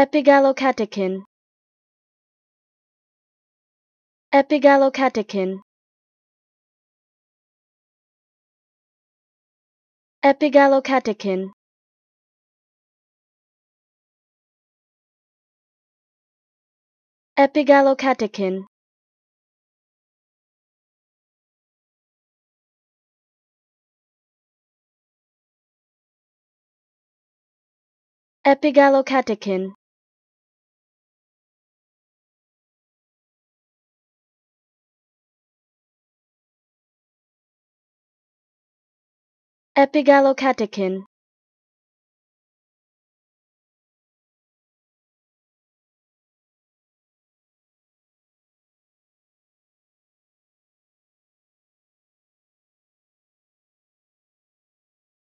Epigallocatechin Epigallocatechin Epigallocatechin Epigallocatechin Epigallocatechin Epigallocatechin